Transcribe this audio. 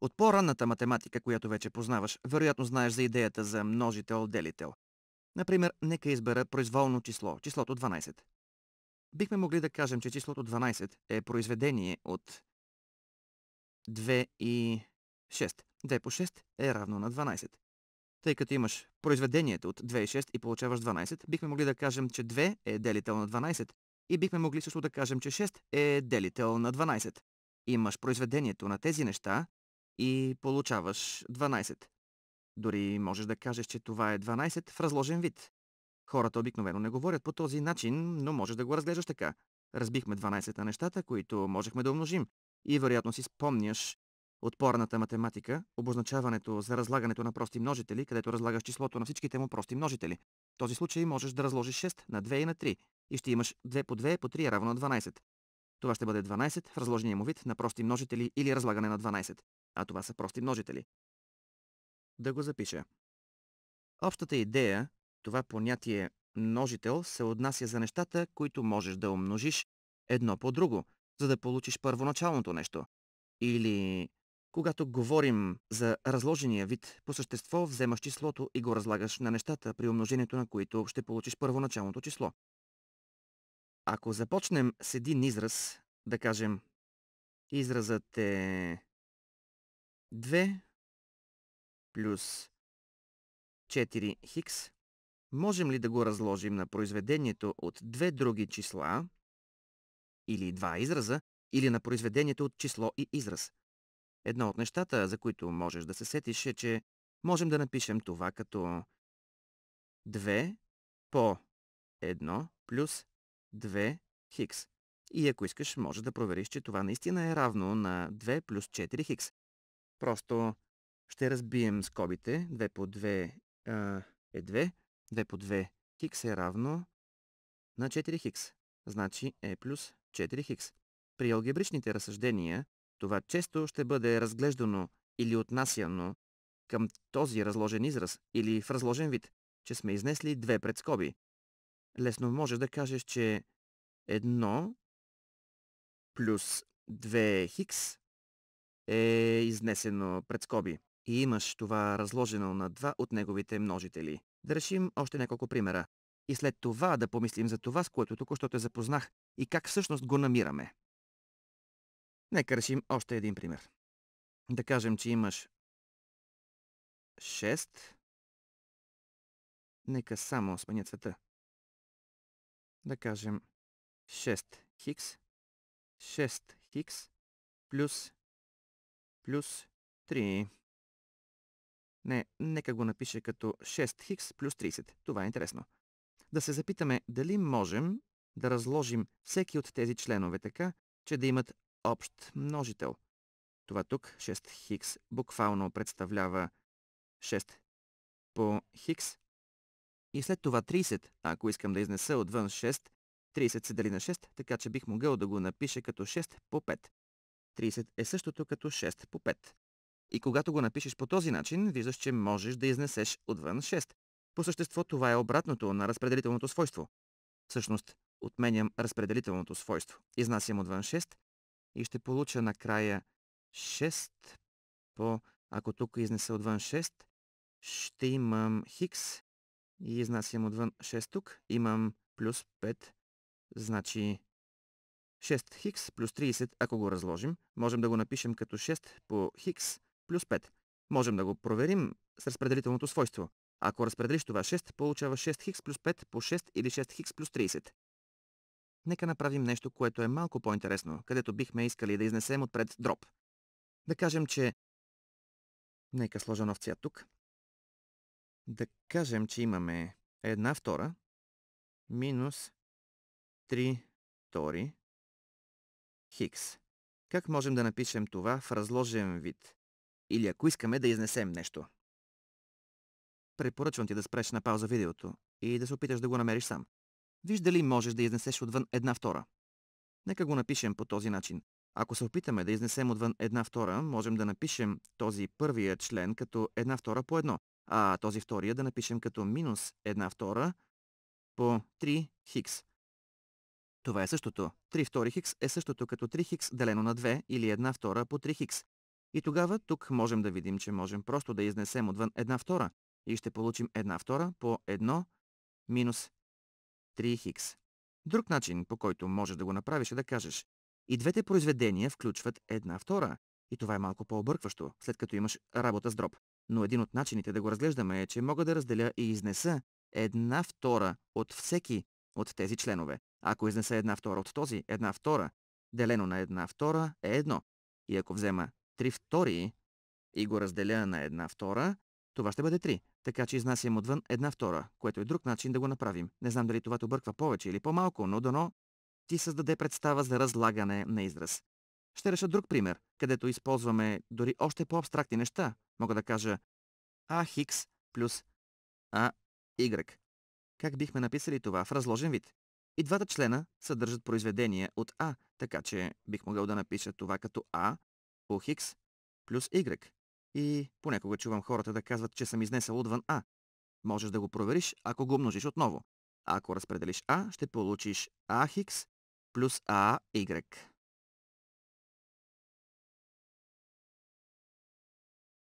От по-ранната математика, която вече познаваш, вероятно знаеш за идеята за множител-делител. Например, нека избера произволно число, числото 12. Бихме могли да кажем, че числото 12 е произведение от 2 и 6. 2 по 6 е равно на 12. Тъй като имаш произведението от 2 и 6 и получаваш 12, бихме могли да кажем, че 2 е делител на 12 и бихме могли също да кажем, че 6 е делител на 12. Имаш произведението на тези неща и получаваш 12. Дори можеш да кажеш, че това е 12 в разложен вид. Хората обикновено не говорят по този начин, но можеш да го разглеждаш така. Разбихме 12 на нещата, които можехме да умножим. И вероятно си спомняш отпорната математика, обозначаването за разлагането на прости множители, където разлагаш числото на всичките му прости множители. В този случай можеш да разложиш 6 на 2 и на 3 и ще имаш 2 по 2 по 3 равно на 12. Това ще бъде 12 в разложения му вид на прости множители или разлагане на 12. А това са прости множители. Да го запиша. Общата идея, това понятие множител, се отнася за нещата, които можеш да умножиш едно по друго, за да получиш първоначалното нещо. Или когато говорим за разложения вид, по същество вземаш числото и го разлагаш на нещата, при умножението на които ще получиш първоначалното число. Ако започнем с един израз, да кажем изразът е 2 плюс 4 хикс, можем ли да го разложим на произведението от две други числа или два израза, или на произведението от число и израз. Едно от нещата, за които можеш да се сетиш е, че можем да напишем това като 2 по 1 плюс 2 хикс. И ако искаш, може да провериш, че това наистина е равно на 2 плюс 4 хикс. Просто ще разбием скобите. 2 по 2 е 2. 2 по 2 хикс е равно на 4 хикс. Значи е плюс 4 хикс. При алгебричните разсъждения това често ще бъде разглеждано или отнасяно към този разложен израз или в разложен вид, че сме изнесли две предскоби лесно можеш да кажеш, че 1 плюс 2х е изнесено пред скоби и имаш това разложено на два от неговите множители. Да решим още няколко примера. И след това да помислим за това, с което току-що те запознах и как всъщност го намираме. Нека решим още един пример. Да кажем, че имаш 6. Нека само сменя цвета да кажем 6 хикс, 6 хикс плюс, плюс 3. Не, нека го напише като 6 хикс плюс 30. Това е интересно. Да се запитаме дали можем да разложим всеки от тези членове така, че да имат общ множител. Това тук, 6 хикс, буквално представлява 6 по хикс и след това 30, ако искам да изнеса отвън 6, 30 се дали на 6, така че бих могъл да го напиша като 6 по 5. 30 е същото като 6 по 5. И когато го напишеш по този начин, виждаш, че можеш да изнесеш отвън 6. По същество това е обратното на разпределителното свойство. Всъщност, отменям разпределителното свойство. Изнасям отвън 6 и ще получа накрая 6 по... Ако тук изнеса отвън 6, ще имам хикс и изнасям отвън 6 тук, имам плюс 5, значи 6 хикс плюс 30, ако го разложим, можем да го напишем като 6 по хикс плюс 5. Можем да го проверим с разпределителното свойство. Ако разпределиш това 6, получава 6 хикс плюс 5 по 6 или 6 хикс плюс 30. Нека направим нещо, което е малко по-интересно, където бихме искали да изнесем отпред дроп. Да кажем, че... Нека сложа нов цвят тук. Да кажем, че имаме една втора минус 3 втори хикс. Как можем да напишем това в разложен вид? Или ако искаме да изнесем нещо. Препоръчвам ти да спреш на пауза видеото и да се опиташ да го намериш сам. Виж дали можеш да изнесеш отвън една втора. Нека го напишем по този начин. Ако се опитаме да изнесем отвън една втора, можем да напишем този първия член като една втора по едно, а този втория да напишем като минус 1 втора по 3 хикс. Това е същото. 3 втори хикс е същото като 3 хикс делено на 2 или една втора по 3 хикс. И тогава тук можем да видим, че можем просто да изнесем отвън една втора и ще получим една втора по 1 минус 3 хикс. Друг начин, по който можеш да го направиш е да кажеш и двете произведения включват една втора. И това е малко по-объркващо, след като имаш работа с дроб но един от начините да го разглеждаме е, че мога да разделя и изнеса една втора от всеки от тези членове. Ако изнеса една втора от този, една втора, делено на една втора е едно. И ако взема три втори и го разделя на една втора, това ще бъде 3, така че изнасям отвън една втора, което е друг начин да го направим. Не знам дали това те обърква повече или по-малко, но дано ти създаде представа за разлагане на израз. Ще реша друг пример, където използваме дори още по-абстрактни неща. Мога да кажа А хикс плюс А Y. Как бихме написали това в разложен вид? И двата члена съдържат произведения от А, така че бих могъл да напиша това като А, по хикс плюс Y. И понякога чувам хората да казват, че съм изнесъл отвън А. Можеш да го провериш, ако го умножиш отново. Ако разпределиш А, ще получиш А хикс плюс А Y.